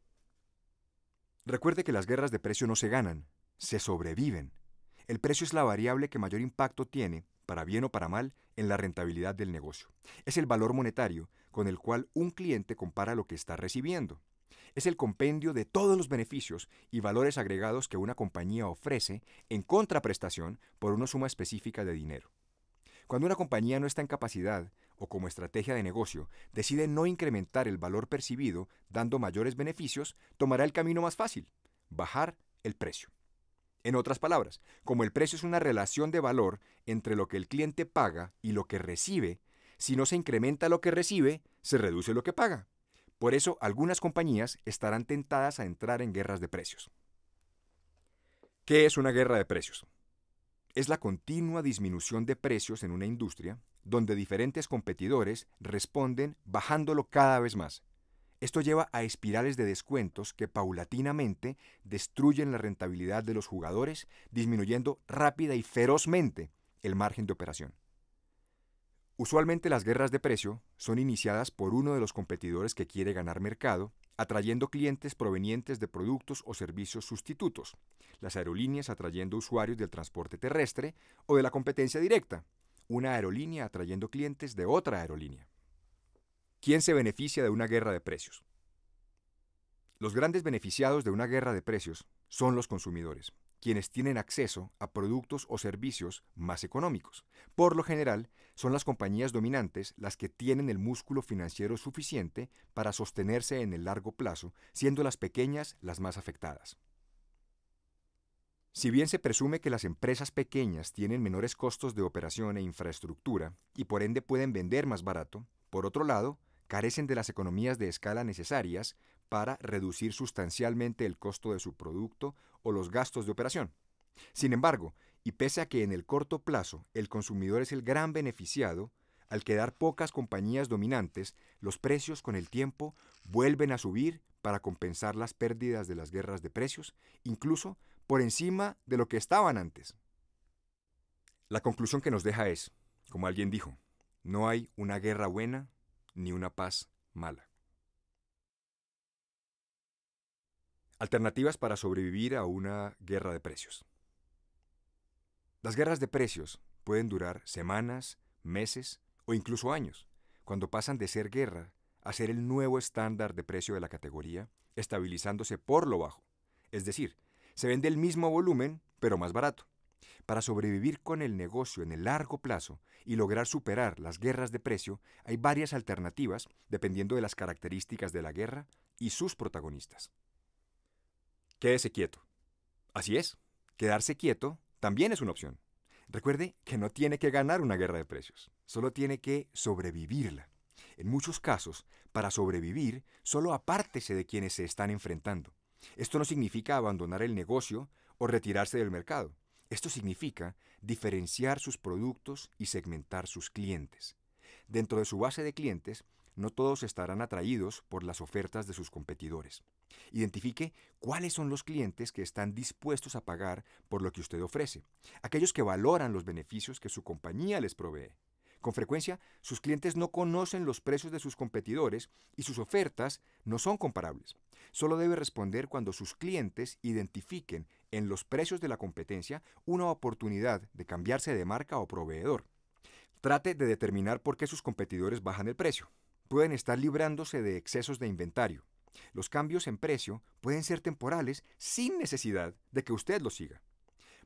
Recuerde que las guerras de precio no se ganan, se sobreviven. El precio es la variable que mayor impacto tiene, para bien o para mal, en la rentabilidad del negocio. Es el valor monetario con el cual un cliente compara lo que está recibiendo. Es el compendio de todos los beneficios y valores agregados que una compañía ofrece en contraprestación por una suma específica de dinero. Cuando una compañía no está en capacidad o como estrategia de negocio decide no incrementar el valor percibido dando mayores beneficios, tomará el camino más fácil, bajar el precio. En otras palabras, como el precio es una relación de valor entre lo que el cliente paga y lo que recibe, si no se incrementa lo que recibe, se reduce lo que paga. Por eso algunas compañías estarán tentadas a entrar en guerras de precios. ¿Qué es una guerra de precios? Es la continua disminución de precios en una industria donde diferentes competidores responden bajándolo cada vez más. Esto lleva a espirales de descuentos que paulatinamente destruyen la rentabilidad de los jugadores, disminuyendo rápida y ferozmente el margen de operación. Usualmente las guerras de precio son iniciadas por uno de los competidores que quiere ganar mercado, atrayendo clientes provenientes de productos o servicios sustitutos, las aerolíneas atrayendo usuarios del transporte terrestre o de la competencia directa, una aerolínea atrayendo clientes de otra aerolínea. ¿Quién se beneficia de una guerra de precios? Los grandes beneficiados de una guerra de precios son los consumidores, quienes tienen acceso a productos o servicios más económicos. Por lo general, son las compañías dominantes las que tienen el músculo financiero suficiente para sostenerse en el largo plazo, siendo las pequeñas las más afectadas. Si bien se presume que las empresas pequeñas tienen menores costos de operación e infraestructura y por ende pueden vender más barato, por otro lado, carecen de las economías de escala necesarias para reducir sustancialmente el costo de su producto o los gastos de operación. Sin embargo, y pese a que en el corto plazo el consumidor es el gran beneficiado, al quedar pocas compañías dominantes, los precios con el tiempo vuelven a subir para compensar las pérdidas de las guerras de precios, incluso por encima de lo que estaban antes. La conclusión que nos deja es, como alguien dijo, no hay una guerra buena ni una paz mala. Alternativas para sobrevivir a una guerra de precios. Las guerras de precios pueden durar semanas, meses o incluso años, cuando pasan de ser guerra a ser el nuevo estándar de precio de la categoría, estabilizándose por lo bajo, es decir, se vende el mismo volumen, pero más barato. Para sobrevivir con el negocio en el largo plazo y lograr superar las guerras de precio, hay varias alternativas dependiendo de las características de la guerra y sus protagonistas. Quédese quieto. Así es, quedarse quieto también es una opción. Recuerde que no tiene que ganar una guerra de precios, solo tiene que sobrevivirla. En muchos casos, para sobrevivir, solo apártese de quienes se están enfrentando. Esto no significa abandonar el negocio o retirarse del mercado. Esto significa diferenciar sus productos y segmentar sus clientes. Dentro de su base de clientes, no todos estarán atraídos por las ofertas de sus competidores. Identifique cuáles son los clientes que están dispuestos a pagar por lo que usted ofrece, aquellos que valoran los beneficios que su compañía les provee. Con frecuencia, sus clientes no conocen los precios de sus competidores y sus ofertas no son comparables. Solo debe responder cuando sus clientes identifiquen en los precios de la competencia una oportunidad de cambiarse de marca o proveedor. Trate de determinar por qué sus competidores bajan el precio. Pueden estar librándose de excesos de inventario. Los cambios en precio pueden ser temporales sin necesidad de que usted los siga.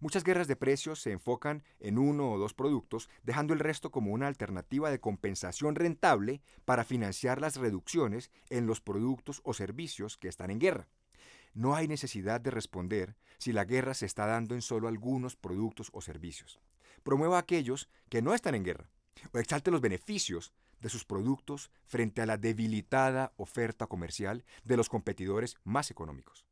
Muchas guerras de precios se enfocan en uno o dos productos, dejando el resto como una alternativa de compensación rentable para financiar las reducciones en los productos o servicios que están en guerra. No hay necesidad de responder si la guerra se está dando en solo algunos productos o servicios. Promueva a aquellos que no están en guerra o exalte los beneficios de sus productos frente a la debilitada oferta comercial de los competidores más económicos.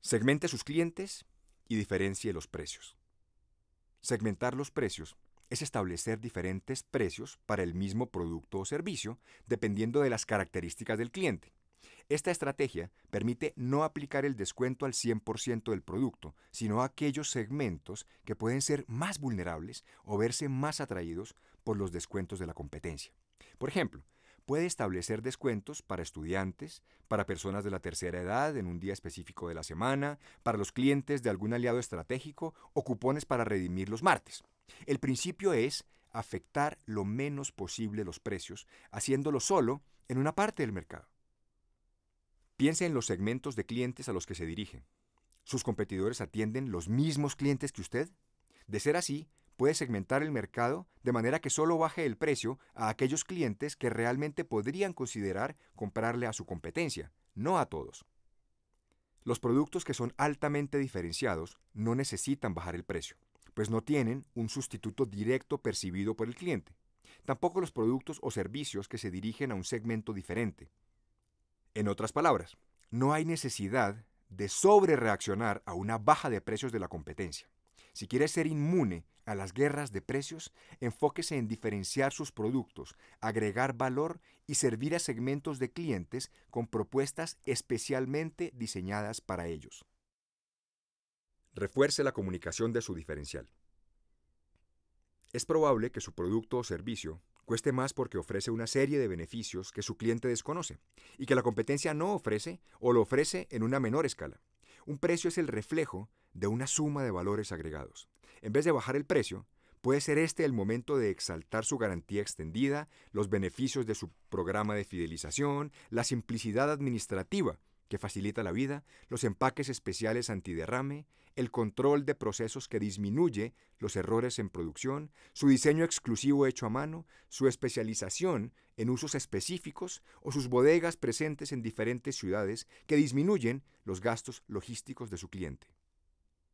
Segmente sus clientes y diferencie los precios. Segmentar los precios es establecer diferentes precios para el mismo producto o servicio, dependiendo de las características del cliente. Esta estrategia permite no aplicar el descuento al 100% del producto, sino a aquellos segmentos que pueden ser más vulnerables o verse más atraídos por los descuentos de la competencia. Por ejemplo, puede establecer descuentos para estudiantes, para personas de la tercera edad en un día específico de la semana, para los clientes de algún aliado estratégico o cupones para redimir los martes. El principio es afectar lo menos posible los precios, haciéndolo solo en una parte del mercado. Piensa en los segmentos de clientes a los que se dirigen. ¿Sus competidores atienden los mismos clientes que usted? De ser así, puede segmentar el mercado de manera que solo baje el precio a aquellos clientes que realmente podrían considerar comprarle a su competencia, no a todos. Los productos que son altamente diferenciados no necesitan bajar el precio, pues no tienen un sustituto directo percibido por el cliente, tampoco los productos o servicios que se dirigen a un segmento diferente. En otras palabras, no hay necesidad de sobrereaccionar a una baja de precios de la competencia. Si quieres ser inmune a las guerras de precios, enfóquese en diferenciar sus productos, agregar valor y servir a segmentos de clientes con propuestas especialmente diseñadas para ellos. Refuerce la comunicación de su diferencial. Es probable que su producto o servicio cueste más porque ofrece una serie de beneficios que su cliente desconoce y que la competencia no ofrece o lo ofrece en una menor escala. Un precio es el reflejo de una suma de valores agregados. En vez de bajar el precio, puede ser este el momento de exaltar su garantía extendida, los beneficios de su programa de fidelización, la simplicidad administrativa que facilita la vida, los empaques especiales antiderrame, el control de procesos que disminuye los errores en producción, su diseño exclusivo hecho a mano, su especialización en usos específicos o sus bodegas presentes en diferentes ciudades que disminuyen los gastos logísticos de su cliente.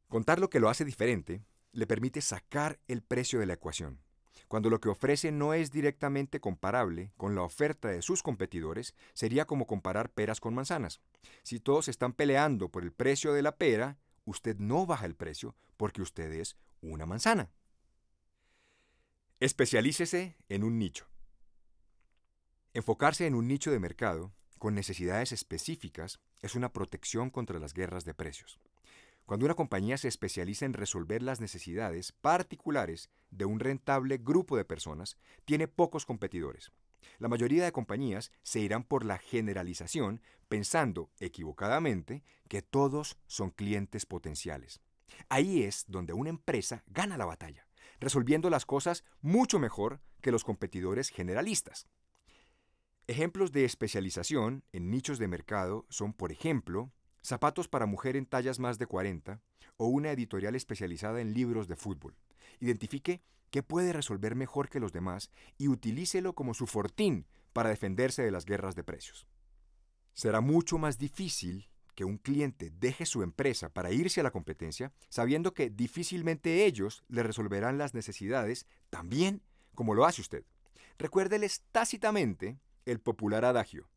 Contar lo que lo hace diferente le permite sacar el precio de la ecuación. Cuando lo que ofrece no es directamente comparable con la oferta de sus competidores, sería como comparar peras con manzanas. Si todos están peleando por el precio de la pera, usted no baja el precio porque usted es una manzana. Especialícese en un nicho. Enfocarse en un nicho de mercado con necesidades específicas es una protección contra las guerras de precios. Cuando una compañía se especializa en resolver las necesidades particulares de un rentable grupo de personas, tiene pocos competidores. La mayoría de compañías se irán por la generalización pensando equivocadamente que todos son clientes potenciales. Ahí es donde una empresa gana la batalla, resolviendo las cosas mucho mejor que los competidores generalistas. Ejemplos de especialización en nichos de mercado son, por ejemplo, zapatos para mujer en tallas más de 40 o una editorial especializada en libros de fútbol. Identifique qué puede resolver mejor que los demás y utilícelo como su fortín para defenderse de las guerras de precios. Será mucho más difícil que un cliente deje su empresa para irse a la competencia sabiendo que difícilmente ellos le resolverán las necesidades también como lo hace usted. Recuérdeles tácitamente el popular adagio,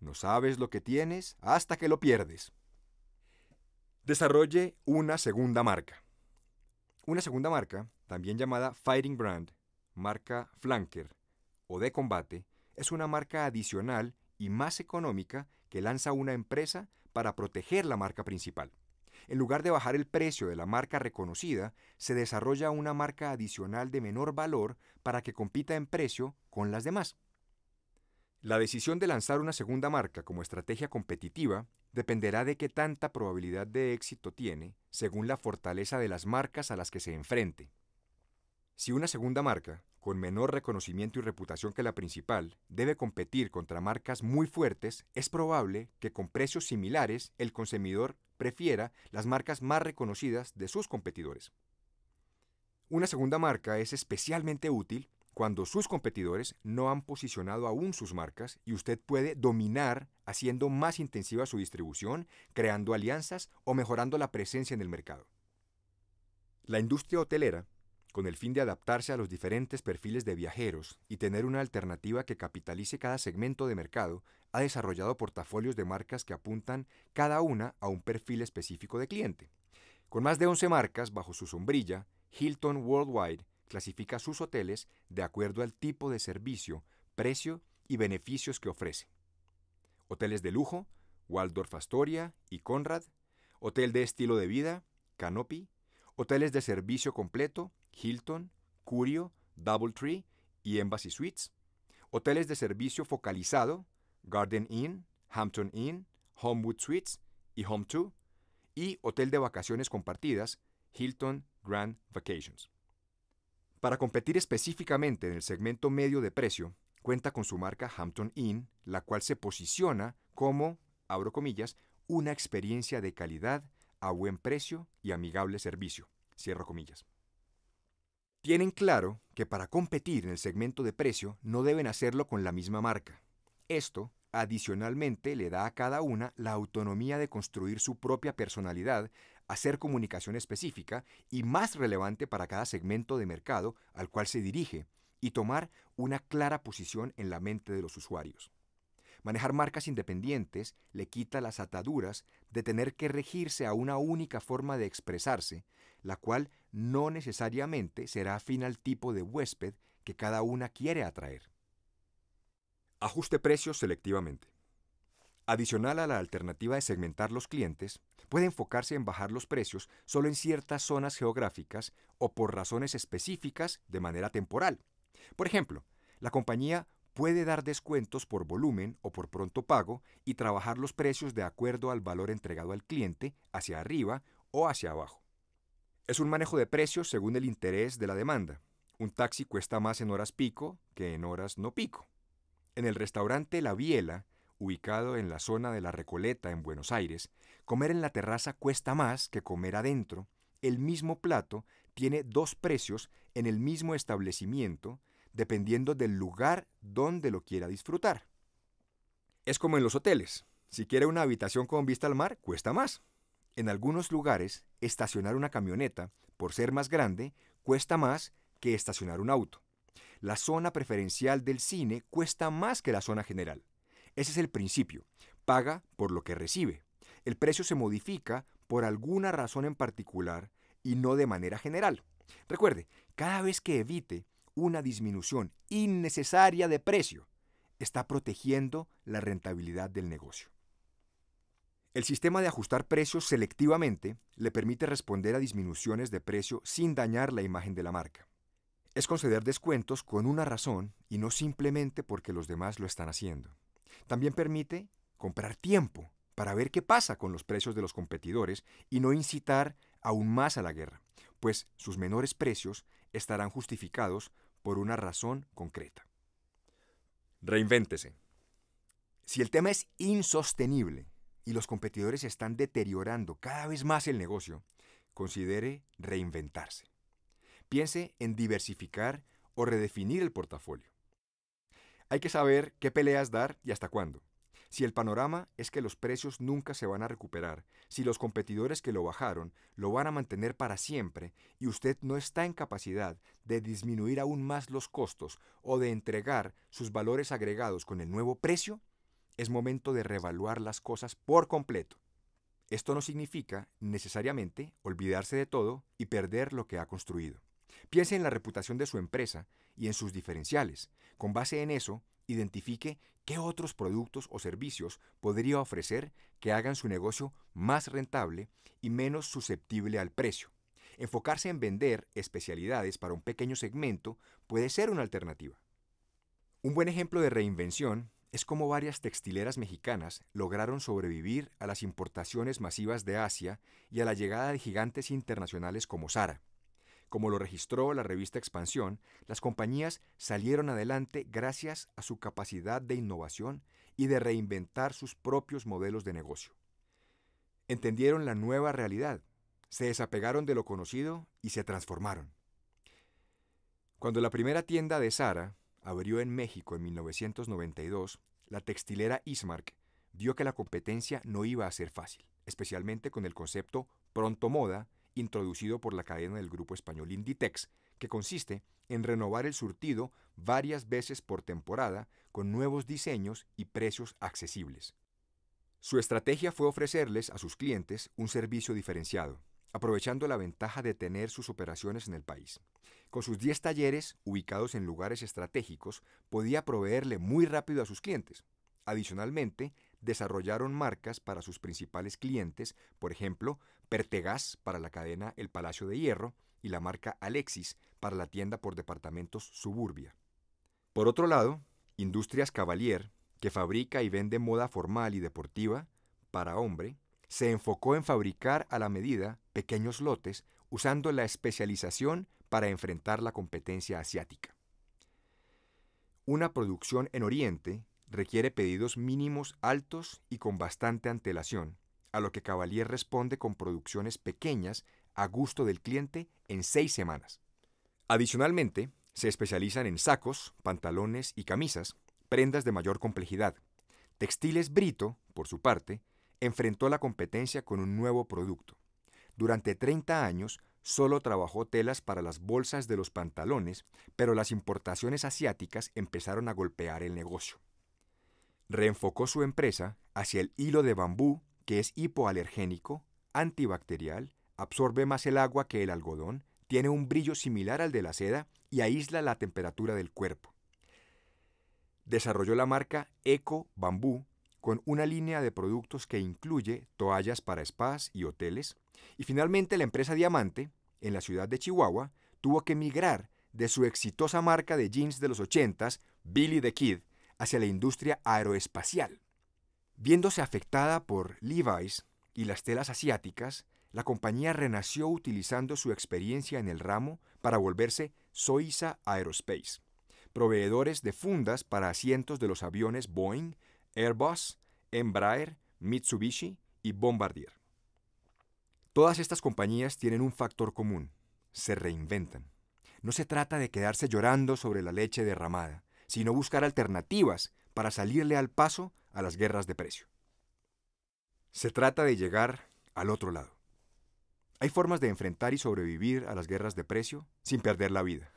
no sabes lo que tienes hasta que lo pierdes. Desarrolle una segunda marca. Una segunda marca, también llamada Fighting Brand, marca Flanker o de combate, es una marca adicional y más económica que lanza una empresa para proteger la marca principal. En lugar de bajar el precio de la marca reconocida, se desarrolla una marca adicional de menor valor para que compita en precio con las demás. La decisión de lanzar una segunda marca como estrategia competitiva dependerá de qué tanta probabilidad de éxito tiene según la fortaleza de las marcas a las que se enfrente. Si una segunda marca, con menor reconocimiento y reputación que la principal, debe competir contra marcas muy fuertes, es probable que con precios similares el consumidor prefiera las marcas más reconocidas de sus competidores. Una segunda marca es especialmente útil cuando sus competidores no han posicionado aún sus marcas y usted puede dominar haciendo más intensiva su distribución, creando alianzas o mejorando la presencia en el mercado. La industria hotelera, con el fin de adaptarse a los diferentes perfiles de viajeros y tener una alternativa que capitalice cada segmento de mercado, ha desarrollado portafolios de marcas que apuntan cada una a un perfil específico de cliente. Con más de 11 marcas bajo su sombrilla, Hilton Worldwide clasifica sus hoteles de acuerdo al tipo de servicio, precio y beneficios que ofrece hoteles de lujo, Waldorf Astoria y Conrad, hotel de estilo de vida, Canopy, hoteles de servicio completo, Hilton, Curio, Doubletree y Embassy Suites, hoteles de servicio focalizado, Garden Inn, Hampton Inn, Homewood Suites y Home 2, y hotel de vacaciones compartidas, Hilton Grand Vacations. Para competir específicamente en el segmento medio de precio, Cuenta con su marca Hampton Inn, la cual se posiciona como, abro comillas, una experiencia de calidad, a buen precio y amigable servicio. Cierro comillas. Tienen claro que para competir en el segmento de precio no deben hacerlo con la misma marca. Esto, adicionalmente, le da a cada una la autonomía de construir su propia personalidad, hacer comunicación específica y más relevante para cada segmento de mercado al cual se dirige, y tomar una clara posición en la mente de los usuarios. Manejar marcas independientes le quita las ataduras de tener que regirse a una única forma de expresarse, la cual no necesariamente será afín al tipo de huésped que cada una quiere atraer. Ajuste precios selectivamente. Adicional a la alternativa de segmentar los clientes, puede enfocarse en bajar los precios solo en ciertas zonas geográficas o por razones específicas de manera temporal, por ejemplo, la compañía puede dar descuentos por volumen o por pronto pago y trabajar los precios de acuerdo al valor entregado al cliente, hacia arriba o hacia abajo. Es un manejo de precios según el interés de la demanda. Un taxi cuesta más en horas pico que en horas no pico. En el restaurante La Biela, ubicado en la zona de La Recoleta en Buenos Aires, comer en la terraza cuesta más que comer adentro. El mismo plato tiene dos precios en el mismo establecimiento dependiendo del lugar donde lo quiera disfrutar. Es como en los hoteles. Si quiere una habitación con vista al mar, cuesta más. En algunos lugares, estacionar una camioneta, por ser más grande, cuesta más que estacionar un auto. La zona preferencial del cine cuesta más que la zona general. Ese es el principio. Paga por lo que recibe. El precio se modifica por alguna razón en particular y no de manera general. Recuerde, cada vez que evite una disminución innecesaria de precio está protegiendo la rentabilidad del negocio. El sistema de ajustar precios selectivamente le permite responder a disminuciones de precio sin dañar la imagen de la marca. Es conceder descuentos con una razón y no simplemente porque los demás lo están haciendo. También permite comprar tiempo para ver qué pasa con los precios de los competidores y no incitar aún más a la guerra, pues sus menores precios estarán justificados por una razón concreta. Reinvéntese. Si el tema es insostenible y los competidores están deteriorando cada vez más el negocio, considere reinventarse. Piense en diversificar o redefinir el portafolio. Hay que saber qué peleas dar y hasta cuándo. Si el panorama es que los precios nunca se van a recuperar, si los competidores que lo bajaron lo van a mantener para siempre y usted no está en capacidad de disminuir aún más los costos o de entregar sus valores agregados con el nuevo precio, es momento de reevaluar las cosas por completo. Esto no significa necesariamente olvidarse de todo y perder lo que ha construido. Piense en la reputación de su empresa y en sus diferenciales. Con base en eso, identifique qué otros productos o servicios podría ofrecer que hagan su negocio más rentable y menos susceptible al precio. Enfocarse en vender especialidades para un pequeño segmento puede ser una alternativa. Un buen ejemplo de reinvención es cómo varias textileras mexicanas lograron sobrevivir a las importaciones masivas de Asia y a la llegada de gigantes internacionales como Sara. Como lo registró la revista Expansión, las compañías salieron adelante gracias a su capacidad de innovación y de reinventar sus propios modelos de negocio. Entendieron la nueva realidad, se desapegaron de lo conocido y se transformaron. Cuando la primera tienda de Sara abrió en México en 1992, la textilera Ismark vio que la competencia no iba a ser fácil, especialmente con el concepto pronto moda introducido por la cadena del grupo español Inditex, que consiste en renovar el surtido varias veces por temporada con nuevos diseños y precios accesibles. Su estrategia fue ofrecerles a sus clientes un servicio diferenciado, aprovechando la ventaja de tener sus operaciones en el país. Con sus 10 talleres ubicados en lugares estratégicos, podía proveerle muy rápido a sus clientes. Adicionalmente, desarrollaron marcas para sus principales clientes, por ejemplo, Pertegas para la cadena El Palacio de Hierro y la marca Alexis para la tienda por departamentos Suburbia. Por otro lado, Industrias Cavalier, que fabrica y vende moda formal y deportiva para hombre, se enfocó en fabricar a la medida pequeños lotes usando la especialización para enfrentar la competencia asiática. Una producción en Oriente requiere pedidos mínimos altos y con bastante antelación, a lo que Cavalier responde con producciones pequeñas a gusto del cliente en seis semanas. Adicionalmente, se especializan en sacos, pantalones y camisas, prendas de mayor complejidad. Textiles Brito, por su parte, enfrentó la competencia con un nuevo producto. Durante 30 años solo trabajó telas para las bolsas de los pantalones, pero las importaciones asiáticas empezaron a golpear el negocio. Reenfocó su empresa hacia el hilo de bambú que es hipoalergénico, antibacterial, absorbe más el agua que el algodón, tiene un brillo similar al de la seda y aísla la temperatura del cuerpo. Desarrolló la marca Eco Bambú con una línea de productos que incluye toallas para spas y hoteles. Y finalmente la empresa Diamante, en la ciudad de Chihuahua, tuvo que migrar de su exitosa marca de jeans de los 80s, Billy the Kid, hacia la industria aeroespacial. Viéndose afectada por Levi's y las telas asiáticas, la compañía renació utilizando su experiencia en el ramo para volverse Soiza Aerospace, proveedores de fundas para asientos de los aviones Boeing, Airbus, Embraer, Mitsubishi y Bombardier. Todas estas compañías tienen un factor común, se reinventan. No se trata de quedarse llorando sobre la leche derramada, sino buscar alternativas para salirle al paso a las guerras de precio. Se trata de llegar al otro lado. Hay formas de enfrentar y sobrevivir a las guerras de precio sin perder la vida.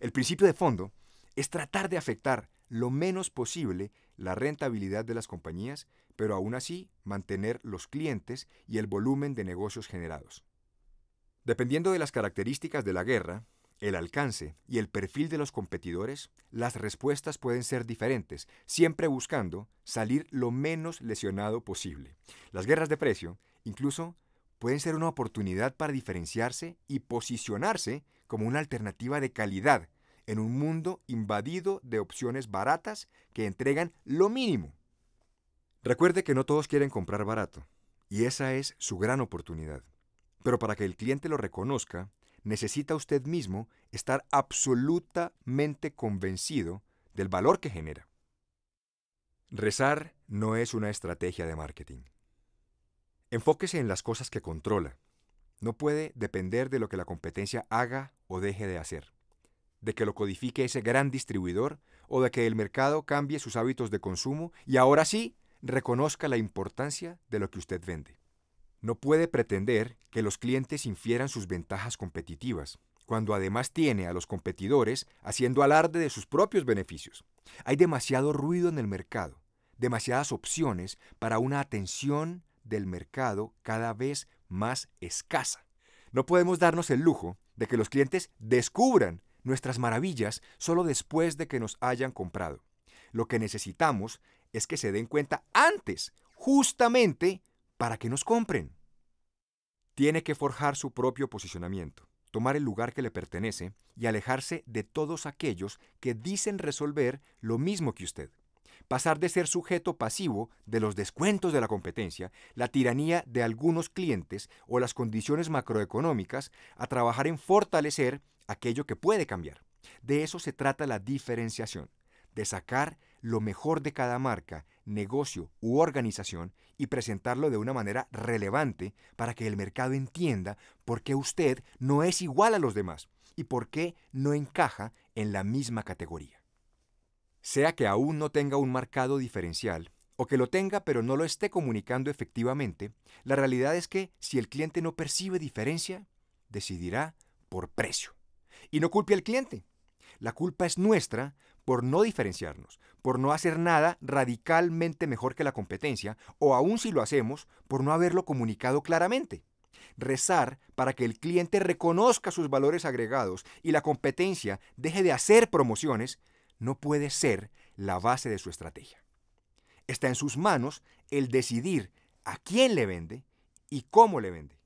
El principio de fondo es tratar de afectar lo menos posible la rentabilidad de las compañías, pero aún así mantener los clientes y el volumen de negocios generados. Dependiendo de las características de la guerra, el alcance y el perfil de los competidores, las respuestas pueden ser diferentes, siempre buscando salir lo menos lesionado posible. Las guerras de precio, incluso, pueden ser una oportunidad para diferenciarse y posicionarse como una alternativa de calidad en un mundo invadido de opciones baratas que entregan lo mínimo. Recuerde que no todos quieren comprar barato, y esa es su gran oportunidad. Pero para que el cliente lo reconozca, necesita usted mismo estar absolutamente convencido del valor que genera. Rezar no es una estrategia de marketing. Enfóquese en las cosas que controla. No puede depender de lo que la competencia haga o deje de hacer, de que lo codifique ese gran distribuidor o de que el mercado cambie sus hábitos de consumo y ahora sí reconozca la importancia de lo que usted vende. No puede pretender que los clientes infieran sus ventajas competitivas, cuando además tiene a los competidores haciendo alarde de sus propios beneficios. Hay demasiado ruido en el mercado, demasiadas opciones para una atención del mercado cada vez más escasa. No podemos darnos el lujo de que los clientes descubran nuestras maravillas solo después de que nos hayan comprado. Lo que necesitamos es que se den cuenta antes, justamente para que nos compren. Tiene que forjar su propio posicionamiento, tomar el lugar que le pertenece y alejarse de todos aquellos que dicen resolver lo mismo que usted. Pasar de ser sujeto pasivo de los descuentos de la competencia, la tiranía de algunos clientes o las condiciones macroeconómicas a trabajar en fortalecer aquello que puede cambiar. De eso se trata la diferenciación, de sacar lo mejor de cada marca negocio u organización y presentarlo de una manera relevante para que el mercado entienda por qué usted no es igual a los demás y por qué no encaja en la misma categoría. Sea que aún no tenga un marcado diferencial o que lo tenga pero no lo esté comunicando efectivamente, la realidad es que si el cliente no percibe diferencia, decidirá por precio. Y no culpe al cliente. La culpa es nuestra por no diferenciarnos, por no hacer nada radicalmente mejor que la competencia, o aún si lo hacemos, por no haberlo comunicado claramente. Rezar para que el cliente reconozca sus valores agregados y la competencia deje de hacer promociones no puede ser la base de su estrategia. Está en sus manos el decidir a quién le vende y cómo le vende.